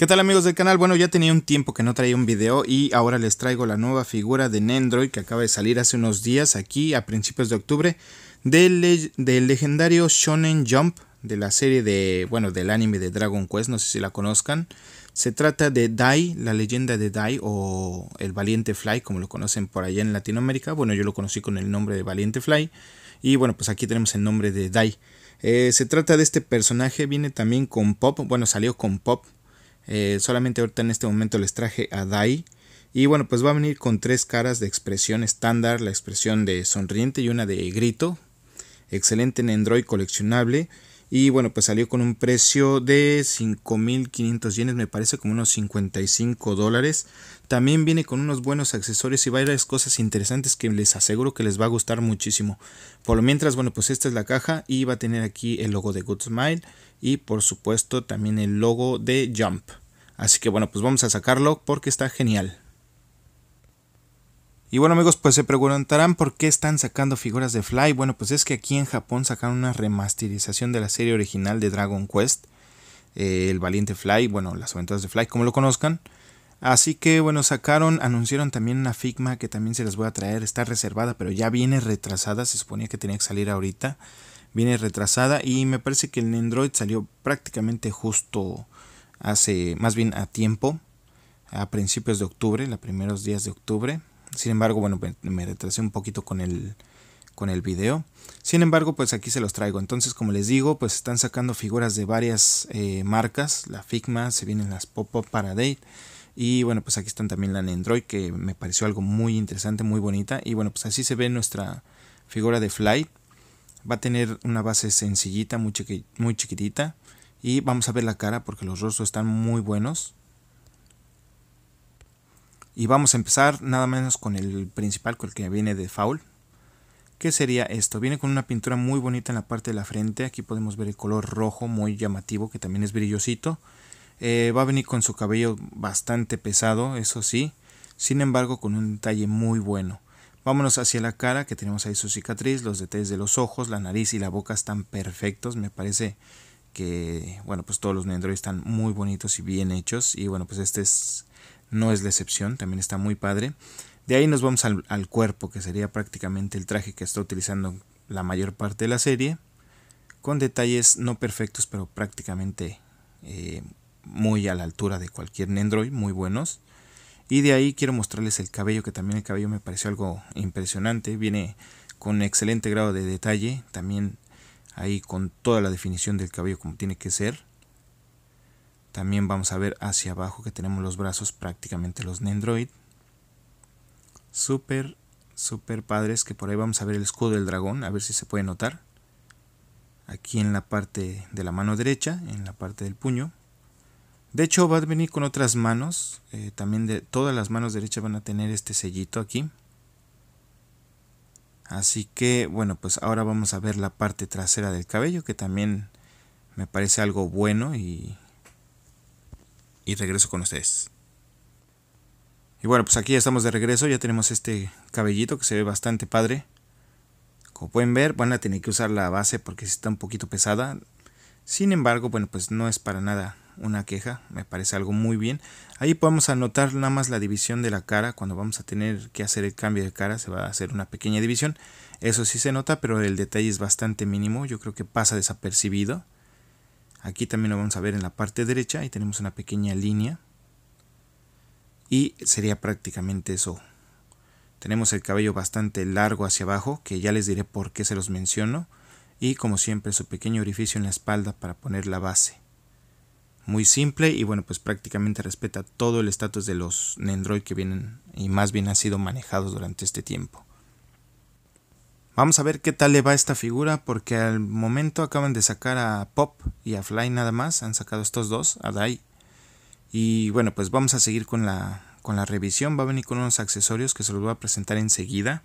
¿Qué tal amigos del canal? Bueno, ya tenía un tiempo que no traía un video y ahora les traigo la nueva figura de Nendroid que acaba de salir hace unos días aquí a principios de octubre del, del legendario Shonen Jump de la serie de, bueno, del anime de Dragon Quest, no sé si la conozcan. Se trata de Dai, la leyenda de Dai o el valiente Fly como lo conocen por allá en Latinoamérica. Bueno, yo lo conocí con el nombre de valiente Fly y bueno, pues aquí tenemos el nombre de Dai. Eh, se trata de este personaje, viene también con Pop, bueno, salió con Pop eh, solamente ahorita en este momento les traje a Dai. Y bueno, pues va a venir con tres caras de expresión estándar, la expresión de sonriente y una de grito. Excelente en Android coleccionable. Y bueno, pues salió con un precio de 5.500 yenes, me parece como unos 55 dólares. También viene con unos buenos accesorios y varias cosas interesantes que les aseguro que les va a gustar muchísimo. Por lo mientras, bueno, pues esta es la caja y va a tener aquí el logo de Good Smile y por supuesto también el logo de Jump. Así que bueno, pues vamos a sacarlo porque está genial. Y bueno amigos, pues se preguntarán por qué están sacando figuras de Fly. Bueno, pues es que aquí en Japón sacaron una remasterización de la serie original de Dragon Quest. Eh, el valiente Fly, bueno, las aventuras de Fly, como lo conozcan. Así que bueno, sacaron, anunciaron también una Figma que también se les voy a traer. Está reservada, pero ya viene retrasada. Se suponía que tenía que salir ahorita. Viene retrasada y me parece que el Android salió prácticamente justo hace más bien a tiempo, a principios de octubre, los primeros días de octubre. Sin embargo, bueno, me retrasé un poquito con el, con el video. Sin embargo, pues aquí se los traigo. Entonces, como les digo, pues están sacando figuras de varias eh, marcas. La Figma, se vienen las Pop-Up Paradate. Y bueno, pues aquí están también la Nendroid, que me pareció algo muy interesante, muy bonita. Y bueno, pues así se ve nuestra figura de Flight Va a tener una base sencillita, muy, muy chiquitita. Y vamos a ver la cara porque los rostros están muy buenos. Y vamos a empezar nada menos con el principal, con el que viene de Foul. ¿Qué sería esto? Viene con una pintura muy bonita en la parte de la frente. Aquí podemos ver el color rojo muy llamativo, que también es brillosito. Eh, va a venir con su cabello bastante pesado, eso sí. Sin embargo, con un detalle muy bueno. Vámonos hacia la cara, que tenemos ahí su cicatriz. Los detalles de los ojos, la nariz y la boca están perfectos. Me parece que bueno pues todos los Nendroid están muy bonitos y bien hechos y bueno pues este no es la excepción también está muy padre de ahí nos vamos al, cuerpo que sería prácticamente el traje que está utilizando la mayor parte de la serie con detalles no perfectos pero prácticamente eh, muy a la altura de cualquier Nendroid muy buenos y de ahí quiero mostrarles el cabello que también el cabello me pareció algo impresionante viene con excelente grado de detalle también ahí con toda la definición del cabello como tiene que ser. También vamos a ver hacia abajo que tenemos los brazos prácticamente los Nendroid. Súper, súper padres que por ahí vamos a ver el escudo del dragón, a ver si se puede notar. Aquí en la parte de la mano derecha, en la parte del puño. De hecho va a venir con otras manos, eh, también de todas las manos derechas van a tener este sellito aquí. Así que bueno, pues ahora vamos a ver la parte trasera del cabello que también me parece algo bueno y, y regreso con ustedes. Y bueno, pues aquí ya estamos de regreso, ya tenemos este cabellito que se ve bastante padre. Como pueden ver, van a tener que usar la base porque está un poquito pesada. Sin embargo, bueno, pues no es para nada una queja, me parece algo muy bien. Ahí podemos anotar nada más la división de la cara, cuando vamos a tener que hacer el cambio de cara se va a hacer una pequeña división. Eso sí se nota, pero el detalle es bastante mínimo, yo creo que pasa desapercibido. Aquí también lo vamos a ver en la parte derecha, ahí tenemos una pequeña línea. Y sería prácticamente eso. Tenemos el cabello bastante largo hacia abajo, que ya les diré por qué se los menciono. Y como siempre su pequeño orificio en la espalda para poner la base muy simple y bueno, pues prácticamente respeta todo el estatus de los Nendroid que vienen y más bien han sido manejados durante este tiempo. Vamos a ver qué tal le va esta figura porque al momento acaban de sacar a Pop y a Fly nada más, han sacado estos dos, a Dai. Y bueno, pues vamos a seguir con la, con la revisión, va a venir con unos accesorios que se los voy a presentar enseguida.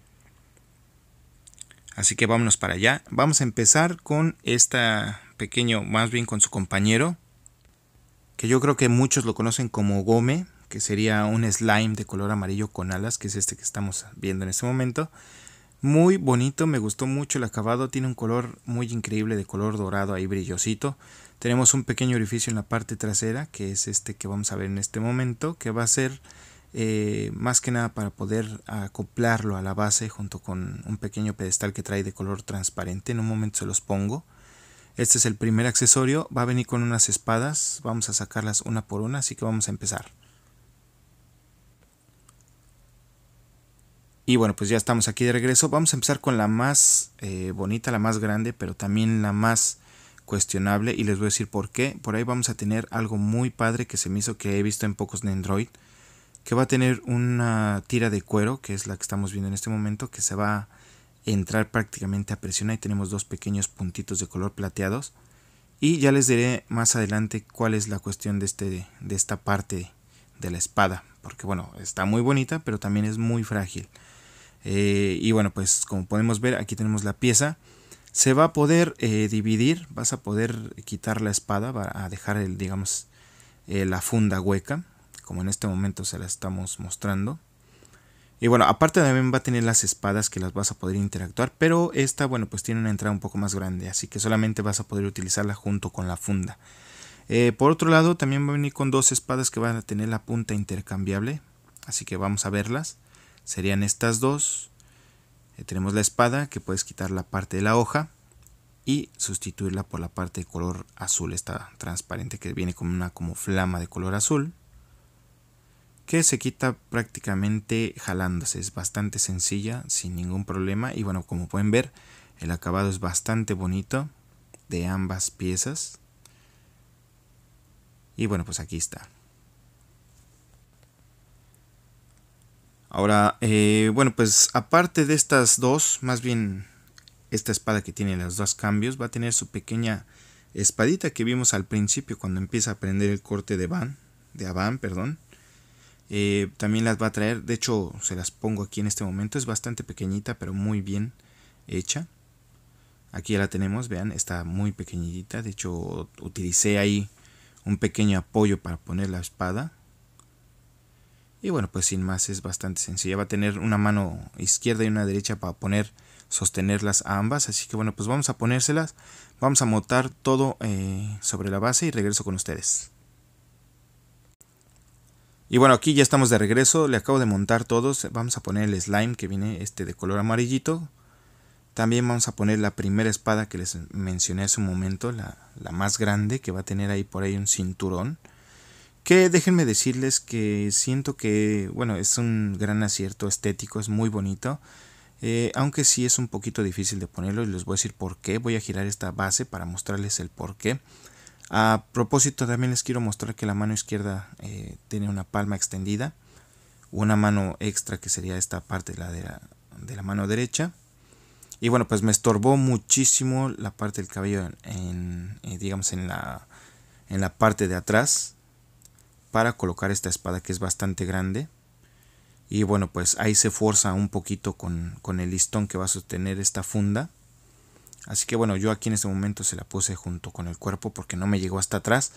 Así que vámonos para allá. Vamos a empezar con esta pequeño, más bien con su compañero, que yo creo que muchos lo conocen como gome, que sería un slime de color amarillo con alas, que es este que estamos viendo en este momento. Muy bonito, me gustó mucho el acabado, tiene un color muy increíble de color dorado ahí brillosito. Tenemos un pequeño orificio en la parte trasera, que es este que vamos a ver en este momento, que va a ser eh, más que nada para poder acoplarlo a la base junto con un pequeño pedestal que trae de color transparente. En un momento se los pongo. Este es el primer accesorio, va a venir con unas espadas, vamos a sacarlas una por una, así que vamos a empezar. Y bueno, pues ya estamos aquí de regreso. Vamos a empezar con la más eh, bonita, la más grande, pero también la más cuestionable. Y les voy a decir por qué. Por ahí vamos a tener algo muy padre que se me hizo que he visto en pocos de Android, Que va a tener una tira de cuero, que es la que estamos viendo en este momento, que se va a entrar prácticamente a presión. Ahí tenemos dos pequeños puntitos de color plateados. Y ya les diré más adelante cuál es la cuestión de, este, de esta parte de la espada. Porque bueno, está muy bonita, pero también es muy frágil. Eh, y bueno, pues como podemos ver, aquí tenemos la pieza. Se va a poder eh, dividir, vas a poder quitar la espada para dejar el, digamos, eh, la funda hueca, como en este momento se la estamos mostrando. Y bueno, aparte también va a tener las espadas que las vas a poder interactuar, pero esta, bueno, pues tiene una entrada un poco más grande, así que solamente vas a poder utilizarla junto con la funda. Eh, por otro lado, también va a venir con dos espadas que van a tener la punta intercambiable, así que vamos a verlas. Serían estas dos. Eh, tenemos la espada, que puedes quitar la parte de la hoja y sustituirla por la parte de color azul, esta transparente que viene como una como flama de color azul que se quita prácticamente jalándose. Es bastante sencilla, sin ningún problema. Y bueno, como pueden ver, el acabado es bastante bonito de ambas piezas. Y bueno, pues aquí está. Ahora, eh, bueno, pues aparte de estas dos, más bien esta espada que tiene los dos cambios, va a tener su pequeña espadita que vimos al principio cuando empieza a prender el corte de van, de Aban perdón. Eh, también las va a traer, de hecho se las pongo aquí en este momento, es bastante pequeñita pero muy bien hecha. Aquí ya la tenemos, vean, está muy pequeñita, de hecho utilicé ahí un pequeño apoyo para poner la espada. Y bueno, pues sin más es bastante sencilla, va a tener una mano izquierda y una derecha para poner, sostenerlas ambas, así que bueno, pues vamos a ponérselas, vamos a montar todo eh, sobre la base y regreso con ustedes. Y bueno, aquí ya estamos de regreso, le acabo de montar todos, vamos a poner el slime que viene este de color amarillito. También vamos a poner la primera espada que les mencioné hace un momento, la, más grande, que va a tener ahí por ahí un cinturón. Que déjenme decirles que siento que, bueno, es un gran acierto estético, es muy bonito. Eh, aunque sí es un poquito difícil de ponerlo y les voy a decir por qué. Voy a girar esta base para mostrarles el por qué. A propósito, también les quiero mostrar que la mano izquierda eh, tiene una palma extendida, una mano extra que sería esta parte de la, de la, mano derecha. Y bueno, pues me estorbó muchísimo la parte del cabello en, eh, digamos en la, en la parte de atrás para colocar esta espada que es bastante grande. Y bueno, pues ahí se fuerza un poquito con, con el listón que va a sostener esta funda. Así que bueno, yo aquí en este momento se la puse junto con el cuerpo porque no me llegó hasta atrás.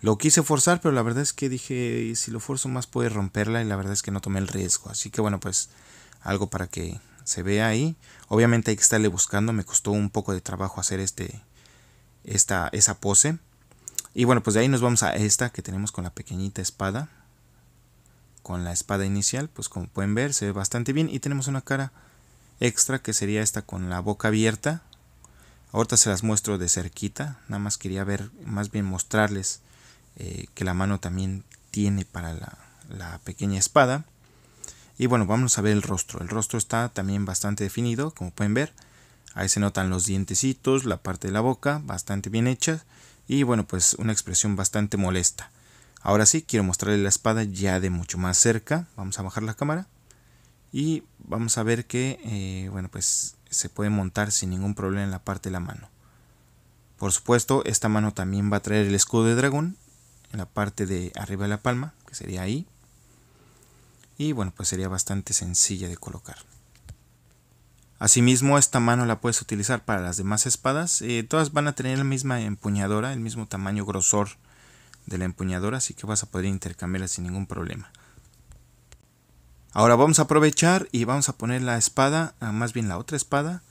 Lo quise forzar, pero la verdad es que dije, si lo forzo más puede romperla y la verdad es que no tomé el riesgo. Así que bueno, pues algo para que se vea ahí. Obviamente hay que estarle buscando, me costó un poco de trabajo hacer este esta esa pose. Y bueno, pues de ahí nos vamos a esta que tenemos con la pequeñita espada. Con la espada inicial, pues como pueden ver, se ve bastante bien y tenemos una cara extra que sería esta con la boca abierta, Ahorita se las muestro de cerquita, nada más quería ver, más bien mostrarles eh, que la mano también tiene para la, pequeña espada. Y bueno, vamos a ver el rostro. El rostro está también bastante definido, como pueden ver. Ahí se notan los dientecitos, la parte de la boca, bastante bien hecha. Y bueno, pues una expresión bastante molesta. Ahora sí, quiero mostrarle la espada ya de mucho más cerca. Vamos a bajar la cámara. Y vamos a ver que, eh, bueno, pues se puede montar sin ningún problema en la parte de la mano. Por supuesto, esta mano también va a traer el escudo de dragón en la parte de arriba de la palma, que sería ahí. Y bueno, pues sería bastante sencilla de colocar. Asimismo, esta mano la puedes utilizar para las demás espadas. Eh, todas van a tener la misma empuñadora, el mismo tamaño grosor de la empuñadora, así que vas a poder intercambiarla sin ningún problema. Ahora vamos a aprovechar y vamos a poner la espada, ah, más bien la otra espada,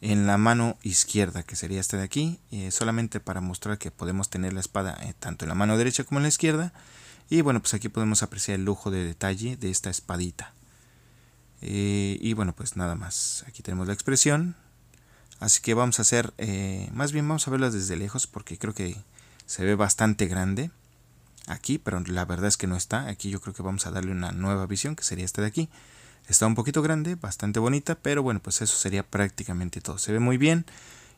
en la mano izquierda, que sería esta de aquí, eh, solamente para mostrar que podemos tener la espada eh, tanto en la mano derecha como en la izquierda. Y bueno, pues aquí podemos apreciar el lujo de detalle de esta espadita. Eh, y bueno, pues nada más, aquí tenemos la expresión. Así que vamos a hacer, más bien vamos a verla desde lejos porque creo que se ve bastante grande aquí, pero la verdad es que no está. Aquí yo creo que vamos a darle una nueva visión, que sería esta de aquí. Está un poquito grande, bastante bonita, pero bueno, pues eso sería prácticamente todo. Se ve muy bien.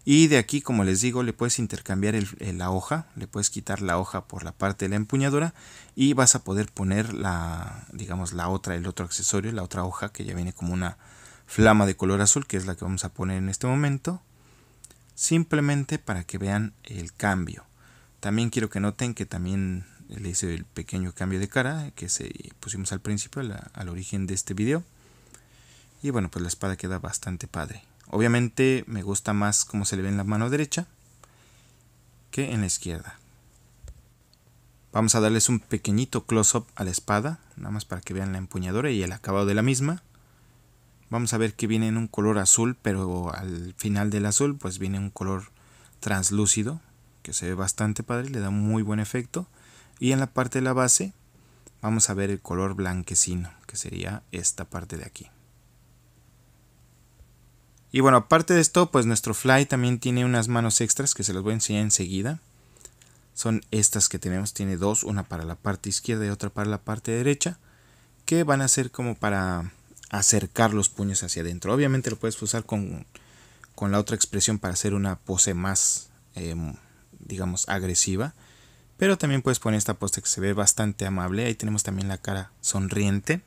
Y de aquí, como les digo, le puedes intercambiar la hoja, le puedes quitar la hoja por la parte de la empuñadura y vas a poder poner la, digamos, la otra, el otro accesorio, la otra hoja que ya viene como una flama de color azul, que es la que vamos a poner en este momento, simplemente para que vean el cambio. También quiero que noten que también le hice el pequeño cambio de cara que se pusimos al principio, al origen de este video. Y bueno, pues la espada queda bastante padre. Obviamente me gusta más como se le ve en la mano derecha que en la izquierda. Vamos a darles un pequeñito close-up a la espada, nada más para que vean la empuñadora y el acabado de la misma. Vamos a ver que viene en un color azul, pero al final del azul pues viene un color translúcido, que se ve bastante padre, le da muy buen efecto. Y en la parte de la base vamos a ver el color blanquecino, que sería esta parte de aquí. Y bueno, aparte de esto, pues nuestro fly también tiene unas manos extras que se las voy a enseñar enseguida. Son estas que tenemos, tiene dos, una para la parte izquierda y otra para la parte derecha, que van a ser como para acercar los puños hacia adentro. Obviamente lo puedes usar con, con la otra expresión para hacer una pose más, em, digamos, agresiva pero también puedes poner esta posta que se ve bastante amable. Ahí tenemos también la cara sonriente.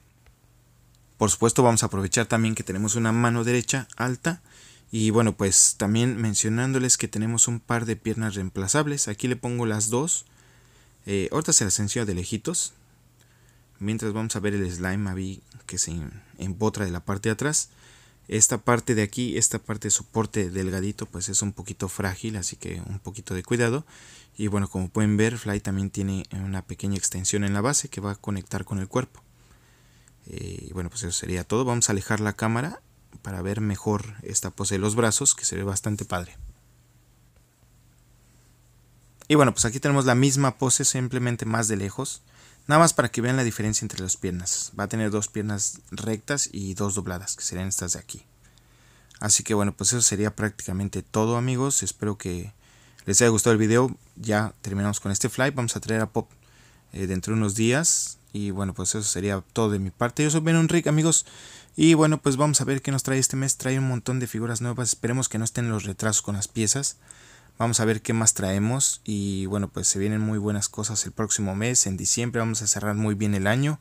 Por supuesto vamos a aprovechar también que tenemos una mano derecha alta. Y bueno, pues también mencionándoles que tenemos un par de piernas reemplazables. Aquí le pongo las dos. Eh, ahorita se las enseño de lejitos. Mientras vamos a ver el slime que se empotra de la parte de atrás. Esta parte de aquí, esta parte de soporte delgadito, pues es un poquito frágil, así que un poquito de cuidado. Y bueno, como pueden ver, Fly también tiene una pequeña extensión en la base que va a conectar con el cuerpo. Eh, y bueno, pues eso sería todo. Vamos a alejar la cámara para ver mejor esta pose de los brazos, que se ve bastante padre. Y bueno, pues aquí tenemos la misma pose, simplemente más de lejos. Nada más para que vean la diferencia entre las piernas. Va a tener dos piernas rectas y dos dobladas, que serían estas de aquí. Así que bueno, pues eso sería prácticamente todo amigos. Espero que les haya gustado el video. Ya terminamos con este fly. Vamos a traer a Pop eh, dentro de unos días. Y bueno, pues eso sería todo de mi parte. Yo soy Ben Enrique amigos. Y bueno, pues vamos a ver qué nos trae este mes. Trae un montón de figuras nuevas. Esperemos que no estén los retrasos con las piezas. Vamos a ver qué más traemos y bueno, pues se vienen muy buenas cosas el próximo mes, en diciembre vamos a cerrar muy bien el año.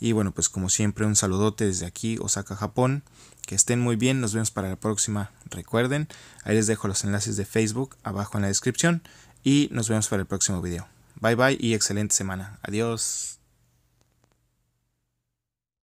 Y bueno, pues como siempre un saludote desde aquí, Osaka, Japón. Que estén muy bien, nos vemos para la próxima. Recuerden, ahí les dejo los enlaces de Facebook abajo en la descripción y nos vemos para el próximo video. Bye bye y excelente semana. Adiós.